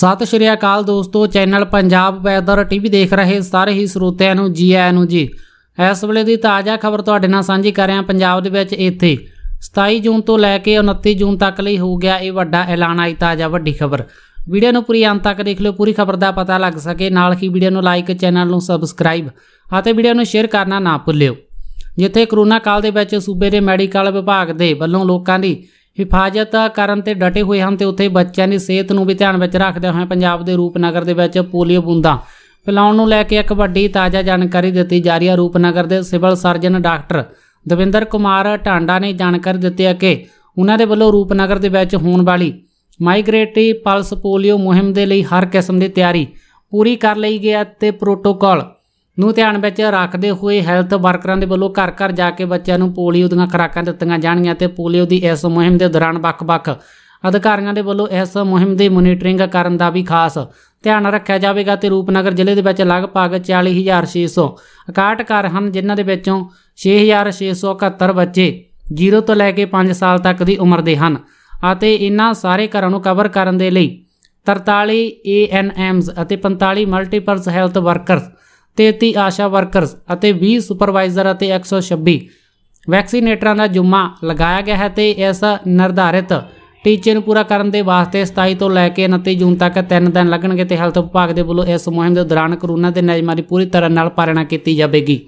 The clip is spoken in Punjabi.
ਸਤਿ ਸ਼੍ਰੀ ਅਕਾਲ ਦੋਸਤੋ ਚੈਨਲ ਪੰਜਾਬ ਵੈਦਰ ਟੀਵੀ ਦੇਖ ਰਹੇ ਸਾਰੇ ਹੀ ਸਰੋਤਿਆਂ ਨੂੰ ਜੀ ਆਇਆਂ ਨੂੰ ਜੀ ਇਸ ਵੇਲੇ ਦੀ ਤਾਜ਼ਾ ਖਬਰ ਤੁਹਾਡੇ ਨਾਲ ਸਾਂਝੀ ਕਰ ਰਿਹਾ ਪੰਜਾਬ ਦੇ ਵਿੱਚ ਇੱਥੇ 27 ਜੂਨ ਤੋਂ ਲੈ ਕੇ 29 ਜੂਨ ਤੱਕ ਲਈ ਹੋ ਗਿਆ ਇਹ ਵੱਡਾ ਐਲਾਨ ਆਈ ਤਾਜ਼ਾ ਵੱਡੀ ਖਬਰ ਵੀਡੀਓ ਨੂੰ ਪੂਰੀ ਅੰਤ ਤੱਕ ਦੇਖ ਲਿਓ ਪੂਰੀ ਖਬਰ ਦਾ ਪਤਾ ਲੱਗ ਸਕੇ ਨਾਲ ਹੀ ਵੀਡੀਓ ਨੂੰ ਲਾਈਕ ਚੈਨਲ ਨੂੰ ਸਬਸਕ੍ਰਾਈਬ ਅਤੇ ਵੀਡੀਓ ਨੂੰ ਸ਼ੇਅਰ ਕਰਨਾ ਨਾ ਭੁੱਲਿਓ ਜਿੱਥੇ ਕਰੋਨਾ ਕਾਲ ਦੇ ਵਿੱਚ ਸੂਬੇ ਦੇ ਮੈਡੀਕਲ ਵਿਭਾਗ ਦੇ ਵੱਲੋਂ ਲੋਕਾਂ ਦੀ ਹਿਫਾਜ਼ਤ ਕਰਨ ਤੇ ਡਟੇ ਹੋਏ ਹਨ ਤੇ ਉੱਥੇ ਬੱਚਿਆਂ ਦੀ ਸਿਹਤ ਨੂੰ ਵੀ ਧਿਆਨ ਵਿੱਚ ਰੱਖਦੇ ਹੋਏ ਪੰਜਾਬ ਦੇ ਰੂਪਨਗਰ ਦੇ ਵਿੱਚ ਪੋਲੀਓ ਬੂੰਦਾ ਪਿਲਾਉਣ ਨੂੰ ਲੈ ਕੇ ਇੱਕ ਵੱਡੀ ਤਾਜ਼ਾ ਜਾਣਕਾਰੀ ਦਿੱਤੀ ਜਾ ਰਹੀ ਹੈ ਰੂਪਨਗਰ ਦੇ civil surgeon doctor Davinder Kumar Tanda ਨੇ ਜਾਣਕਾਰੀ ਦਿੱਤੀ ਹੈ ਕਿ ਉਹਨਾਂ ਦੇ ਵੱਲੋਂ ਰੂਪਨਗਰ ਦੇ ਵਿੱਚ ਹੋਣ ਵਾਲੀ ਮਾਈਗ੍ਰੇਟਰੀ ਪਲਸ ਪੋਲੀਓ ਮੁਹਿੰਮ ਦੇ ਲਈ ਹਰ ਕਿਸਮ ਦੀ ਤਿਆਰੀ ਪੂਰੀ ਕਰ ਲਈ ਗਈ ਹੈ ਤੇ ਪ੍ਰੋਟੋਕਾਲ ਨੂੰ ਧਿਆਨ ਵਿੱਚ ਰੱਖਦੇ ਹੋਏ ਹੈਲਥ ਵਰਕਰਾਂ ਦੇ ਵੱਲੋਂ ਘਰ ਘਰ ਜਾ ਕੇ ਬੱਚਿਆਂ ਨੂੰ ਪੋਲੀਓ ਦੀਆਂ ਖੁਰਾਕਾਂ ਦਿੱਤੀਆਂ ਜਾਣਗੀਆਂ ਤੇ ਪੋਲੀਓ ਦੀ ਇਸ ਮੁਹਿੰਮ ਦੇ ਦੌਰਾਨ ਵੱਖ-ਵੱਖ ਅਧਿਕਾਰੀਆਂ ਦੇ ਵੱਲੋਂ ਇਸ ਮੁਹਿੰਮ ਦੀ ਮੋਨੀਟਰਿੰਗ ਕਰਨ ਦਾ ਵੀ ਖਾਸ ਧਿਆਨ ਰੱਖਿਆ ਜਾਵੇਗਾ ਤੇ ਰੂਪਨਗਰ ਜ਼ਿਲ੍ਹੇ ਦੇ ਵਿੱਚ ਲਗਭਗ 40661 ਘਰ ਹਨ ਜਿਨ੍ਹਾਂ ਦੇ ਵਿੱਚੋਂ 6671 ਬੱਚੇ 0 ਤੋਂ ਲੈ ਕੇ 5 ਸਾਲ ਤੱਕ ਦੀ ਉਮਰ ਦੇ ਹਨ ਅਤੇ ਇਹਨਾਂ ਸਾਰੇ ਘਰਾਂ ਨੂੰ ਕਵਰ ਕਰਨ ਦੇ ਲਈ 43 ANMs ਅਤੇ 45 multipurpose health workers 33 ASHA workers ਅਤੇ 20 ਸੁਪਰਵਾਈਜ਼ਰ ਅਤੇ 126 ਵੈਕਸੀਨੇਟਰਾਂ ਦਾ ਜੁਮਾ ਲਗਾਇਆ ਗਿਆ ਹੈ ਤੇ ਇਸ ਨਿਰਧਾਰਿਤ ਟੀਚੇ ਨੂੰ ਪੂਰਾ ਕਰਨ ਦੇ ਵਾਸਤੇ 27 ਤੋਂ ਲੈ ਕੇ 29 ਜੂਨ ਤੱਕ 3 ਦਿਨ ਲੱਗਣਗੇ ਤੇ ਹੈਲਥ ਵਿਭਾਗ ਦੇ ਵੱਲੋਂ ਇਸ ਮੁਹਿੰਮ ਦੇ ਦੌਰਾਨ ਕਰੋਨਾ ਦੇ ਨਿਯਮਾਂ ਦੀ ਪੂਰੀ ਤਰ੍ਹਾਂ ਨਾਲ ਪਾਲਣਾ ਕੀਤੀ ਜਾਵੇਗੀ